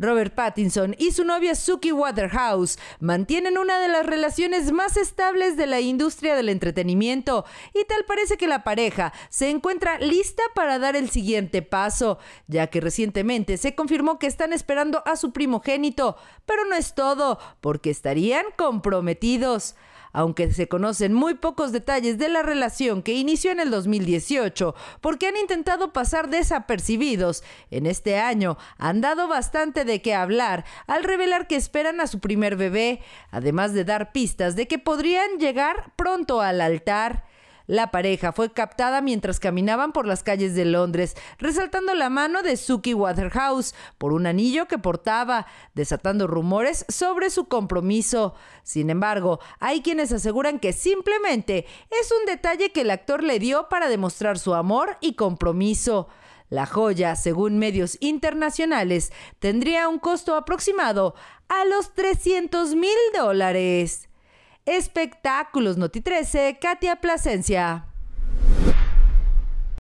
Robert Pattinson y su novia Suki Waterhouse mantienen una de las relaciones más estables de la industria del entretenimiento y tal parece que la pareja se encuentra lista para dar el siguiente paso, ya que recientemente se confirmó que están esperando a su primogénito, pero no es todo, porque estarían comprometidos aunque se conocen muy pocos detalles de la relación que inició en el 2018, porque han intentado pasar desapercibidos. En este año han dado bastante de qué hablar al revelar que esperan a su primer bebé, además de dar pistas de que podrían llegar pronto al altar. La pareja fue captada mientras caminaban por las calles de Londres, resaltando la mano de Suki Waterhouse por un anillo que portaba, desatando rumores sobre su compromiso. Sin embargo, hay quienes aseguran que simplemente es un detalle que el actor le dio para demostrar su amor y compromiso. La joya, según medios internacionales, tendría un costo aproximado a los 300 mil dólares. Espectáculos Noti 13, Katia Plasencia.